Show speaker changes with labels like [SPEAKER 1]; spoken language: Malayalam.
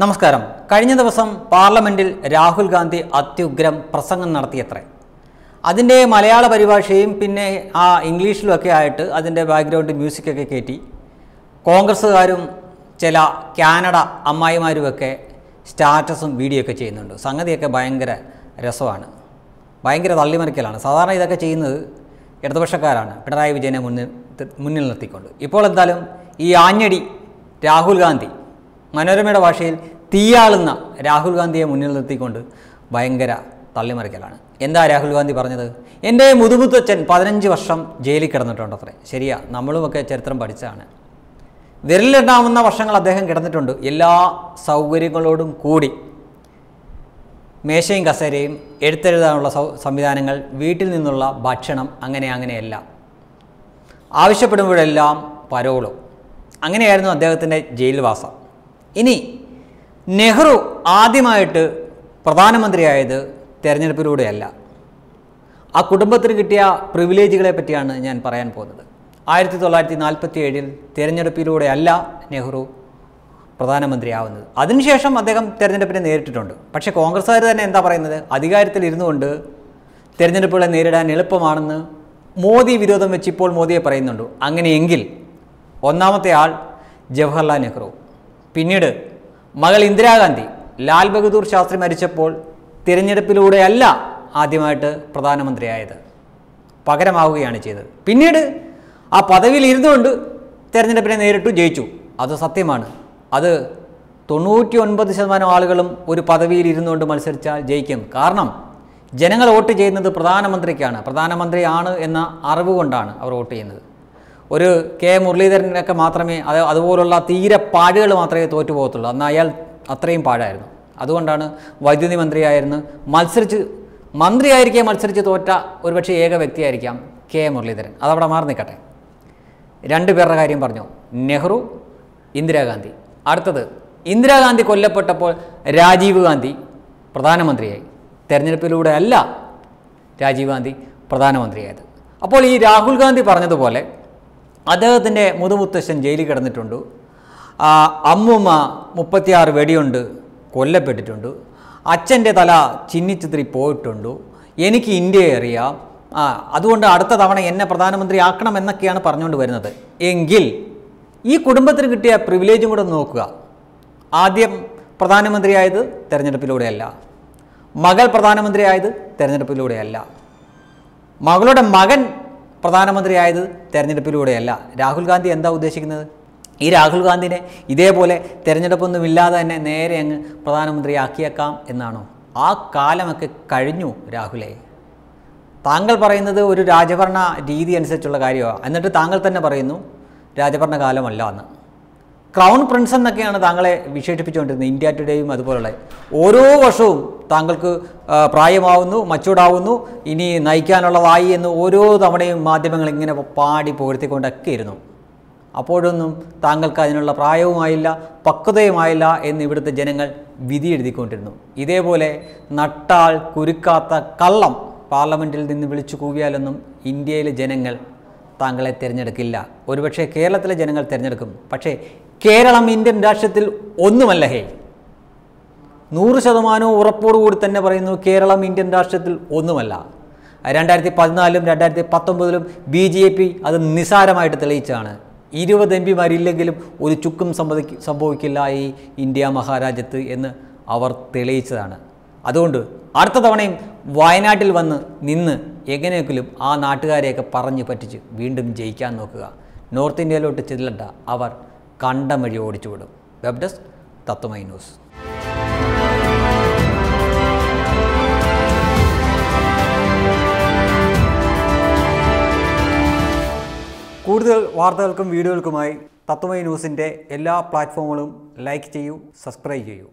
[SPEAKER 1] നമസ്കാരം കഴിഞ്ഞ ദിവസം പാർലമെൻറ്റിൽ രാഹുൽ ഗാന്ധി അത്യുഗ്രം പ്രസംഗം നടത്തിയത്രേ അതിൻ്റെ മലയാള പരിഭാഷയും പിന്നെ ആ ഇംഗ്ലീഷിലുമൊക്കെ ആയിട്ട് അതിൻ്റെ ബാക്ക്ഗ്രൗണ്ട് മ്യൂസിക്കൊക്കെ കയറ്റി കോൺഗ്രസ്സുകാരും ചില കാനഡ അമ്മായിമാരുമൊക്കെ സ്റ്റാറ്റസും വീഡിയോ ഒക്കെ ചെയ്യുന്നുണ്ട് സംഗതിയൊക്കെ ഭയങ്കര രസമാണ് ഭയങ്കര തള്ളിമറിക്കലാണ് സാധാരണ ഇതൊക്കെ ചെയ്യുന്നത് ഇടതുപക്ഷക്കാരാണ് പിണറായി വിജയനെ മുന്നിൽ മുന്നിൽ നിർത്തിക്കൊണ്ട് ഇപ്പോൾ എന്തായാലും ഈ ആഞ്ഞടി രാഹുൽ ഗാന്ധി മനോരമയുടെ ഭാഷയിൽ തീയാളുന്ന രാഹുൽ ഗാന്ധിയെ മുന്നിൽ നിർത്തിക്കൊണ്ട് ഭയങ്കര തള്ളിമറിക്കലാണ് എന്താ രാഹുൽ ഗാന്ധി പറഞ്ഞത് എൻ്റെ മുതുമുത്തച്ഛൻ പതിനഞ്ച് വർഷം ജയിലിൽ കിടന്നിട്ടുണ്ട് അത്രേ ശരിയാ നമ്മളുമൊക്കെ ചരിത്രം പഠിച്ചതാണ് വിരലിലെണ്ണാവുന്ന വർഷങ്ങൾ അദ്ദേഹം കിടന്നിട്ടുണ്ട് എല്ലാ സൗകര്യങ്ങളോടും കൂടി മേശയും കസേരയും എഴുത്തെഴുതാനുള്ള സംവിധാനങ്ങൾ വീട്ടിൽ നിന്നുള്ള ഭക്ഷണം അങ്ങനെ അങ്ങനെയല്ല ആവശ്യപ്പെടുമ്പോഴെല്ലാം പരോളും അങ്ങനെയായിരുന്നു അദ്ദേഹത്തിൻ്റെ ജയിൽവാസം ഇനി നെഹ്റു ആദ്യമായിട്ട് പ്രധാനമന്ത്രിയായത് തെരഞ്ഞെടുപ്പിലൂടെയല്ല ആ കുടുംബത്തിന് കിട്ടിയ പ്രിവിലേജുകളെ പറ്റിയാണ് ഞാൻ പറയാൻ പോകുന്നത് ആയിരത്തി തൊള്ളായിരത്തി നാൽപ്പത്തി ഏഴിൽ തിരഞ്ഞെടുപ്പിലൂടെയല്ല നെഹ്റു പ്രധാനമന്ത്രിയാവുന്നത് അതിനുശേഷം അദ്ദേഹം തിരഞ്ഞെടുപ്പിനെ നേരിട്ടിട്ടുണ്ട് പക്ഷേ കോൺഗ്രസ്സുകാർ തന്നെ എന്താ പറയുന്നത് അധികാരത്തിൽ ഇരുന്നുകൊണ്ട് തിരഞ്ഞെടുപ്പുകളെ നേരിടാൻ എളുപ്പമാണെന്ന് മോദി വിരോധം വെച്ച് ഇപ്പോൾ മോദിയെ പറയുന്നുണ്ട് അങ്ങനെയെങ്കിൽ ഒന്നാമത്തെ ആൾ ജവഹർലാൽ നെഹ്റു പിന്നീട് മകൾ ഇന്ദിരാഗാന്ധി ലാൽ ബഹദൂർ ശാസ്ത്രി മരിച്ചപ്പോൾ തിരഞ്ഞെടുപ്പിലൂടെയല്ല ആദ്യമായിട്ട് പ്രധാനമന്ത്രിയായത് പകരമാവുകയാണ് ചെയ്തത് പിന്നീട് ആ പദവിയിൽ ഇരുന്നുകൊണ്ട് തിരഞ്ഞെടുപ്പിനെ നേരിട്ടു ജയിച്ചു അത് സത്യമാണ് അത് തൊണ്ണൂറ്റി ഒൻപത് ശതമാനം ആളുകളും ഒരു പദവിയിൽ ഇരുന്നുകൊണ്ട് മത്സരിച്ചാൽ ജയിക്കും കാരണം ജനങ്ങൾ വോട്ട് ചെയ്യുന്നത് പ്രധാനമന്ത്രിക്കാണ് പ്രധാനമന്ത്രിയാണ് എന്ന അറിവ് കൊണ്ടാണ് അവർ വോട്ട് ചെയ്യുന്നത് ഒരു കെ മുരളീധരനൊക്കെ മാത്രമേ അത് അതുപോലുള്ള തീരെ പാടുകൾ മാത്രമേ തോറ്റു പോകത്തുള്ളൂ അന്ന് അയാൾ അത്രയും പാടായിരുന്നു അതുകൊണ്ടാണ് വൈദ്യുതി മന്ത്രിയായിരുന്നു മത്സരിച്ച് മന്ത്രിയായിരിക്കേ മത്സരിച്ച് തോറ്റ പക്ഷേ ഏക വ്യക്തിയായിരിക്കാം കെ മുരളീധരൻ അതവിടെ മാറി നിൽക്കട്ടെ രണ്ട് പേരുടെ കാര്യം പറഞ്ഞു നെഹ്റു ഇന്ദിരാഗാന്ധി അടുത്തത് ഇന്ദിരാഗാന്ധി കൊല്ലപ്പെട്ടപ്പോൾ രാജീവ് ഗാന്ധി പ്രധാനമന്ത്രിയായി തെരഞ്ഞെടുപ്പിലൂടെ അല്ല രാജീവ് ഗാന്ധി പ്രധാനമന്ത്രിയായത് അപ്പോൾ ഈ രാഹുൽ ഗാന്ധി പറഞ്ഞതുപോലെ അദ്ദേഹത്തിൻ്റെ മുതുമുത്തശ്ശൻ ജയിലിൽ കിടന്നിട്ടുണ്ട് അമ്മുമ്മ മുപ്പത്തിയാറ് വെടിയുണ്ട് കൊല്ലപ്പെട്ടിട്ടുണ്ട് അച്ഛൻ്റെ തല ചിന്നിച്ചിത്തിരി പോയിട്ടുണ്ട് എനിക്ക് ഇന്ത്യയെ അറിയാം ആ അതുകൊണ്ട് അടുത്ത തവണ എന്നെ പ്രധാനമന്ത്രി ആക്കണം എന്നൊക്കെയാണ് പറഞ്ഞുകൊണ്ട് വരുന്നത് എങ്കിൽ ഈ കുടുംബത്തിന് കിട്ടിയ പ്രിവിലേജും കൂടെ നോക്കുക ആദ്യം പ്രധാനമന്ത്രിയായത് തെരഞ്ഞെടുപ്പിലൂടെയല്ല മകൾ പ്രധാനമന്ത്രിയായത് തെരഞ്ഞെടുപ്പിലൂടെയല്ല മകളുടെ മകൻ പ്രധാനമന്ത്രിയായത് തെരഞ്ഞെടുപ്പിലൂടെയല്ല രാഹുൽ ഗാന്ധി എന്താ ഉദ്ദേശിക്കുന്നത് ഈ രാഹുൽ ഗാന്ധിനെ ഇതേപോലെ ഇല്ലാതെ തന്നെ നേരെ അങ്ങ് പ്രധാനമന്ത്രിയാക്കിയേക്കാം എന്നാണോ ആ കാലമൊക്കെ കഴിഞ്ഞു രാഹുലെ താങ്കൾ പറയുന്നത് ഒരു രാജഭരണ രീതി അനുസരിച്ചുള്ള കാര്യമാണ് എന്നിട്ട് താങ്കൾ തന്നെ പറയുന്നു രാജഭരണ കാലമല്ല എന്ന് ക്രൗൺ പ്രിൻസ് എന്നൊക്കെയാണ് താങ്കളെ വിശേഷിപ്പിച്ചുകൊണ്ടിരുന്നത് ഇന്ത്യ ടുഡേയും അതുപോലുള്ള ഓരോ വർഷവും താങ്കൾക്ക് പ്രായമാവുന്നു മച്ചൂടാവുന്നു ഇനി നയിക്കാനുള്ളതായി എന്ന് ഓരോ തവണയും മാധ്യമങ്ങൾ ഇങ്ങനെ പാടി പുകഴ്ത്തിക്കൊണ്ടൊക്കെ ഇരുന്നു അപ്പോഴൊന്നും താങ്കൾക്ക് അതിനുള്ള പ്രായവുമായില്ല പക്വതയുമായില്ല എന്ന് ഇവിടുത്തെ ജനങ്ങൾ വിധി എഴുതിക്കൊണ്ടിരുന്നു ഇതേപോലെ നട്ടാൽ കുരുക്കാത്ത കള്ളം പാർലമെൻറ്റിൽ നിന്ന് വിളിച്ചു കൂവിയാലൊന്നും ഇന്ത്യയിലെ ജനങ്ങൾ താങ്കളെ തിരഞ്ഞെടുക്കില്ല ഒരുപക്ഷെ കേരളത്തിലെ ജനങ്ങൾ തിരഞ്ഞെടുക്കും പക്ഷേ കേരളം ഇന്ത്യൻ രാഷ്ട്രത്തിൽ ഒന്നുമല്ല ഹേ നൂറ് ശതമാനവും ഉറപ്പോടുകൂടി തന്നെ പറയുന്നു കേരളം ഇന്ത്യൻ രാഷ്ട്രത്തിൽ ഒന്നുമല്ല രണ്ടായിരത്തി പതിനാലിലും രണ്ടായിരത്തി പത്തൊമ്പതിലും ബി ജെ പി അത് നിസാരമായിട്ട് തെളിയിച്ചാണ് ഇരുപത് എം പിമാരില്ലെങ്കിലും ഒരു ചുക്കും സംഭവിക്ക സംഭവിക്കില്ല ഈ ഇന്ത്യ മഹാരാജ്യത്ത് എന്ന് അവർ തെളിയിച്ചതാണ് അതുകൊണ്ട് അടുത്ത തവണയും വയനാട്ടിൽ വന്ന് നിന്ന് എങ്ങനെയെങ്കിലും ആ നാട്ടുകാരെയൊക്കെ പറഞ്ഞു പറ്റിച്ച് വീണ്ടും ജയിക്കാൻ നോക്കുക നോർത്ത് ഇന്ത്യയിലോട്ട് ചെല്ലണ്ട അവർ കണ്ടം വഴി വിടും വെബ് ഡെസ്ക് തത്വമൈ ന്യൂസ് കൂടുതൽ വാർത്തകൾക്കും തത്വമൈ എല്ലാ പ്ലാറ്റ്ഫോമുകളും ലൈക്ക് ചെയ്യൂ സബ്സ്ക്രൈബ് ചെയ്യൂ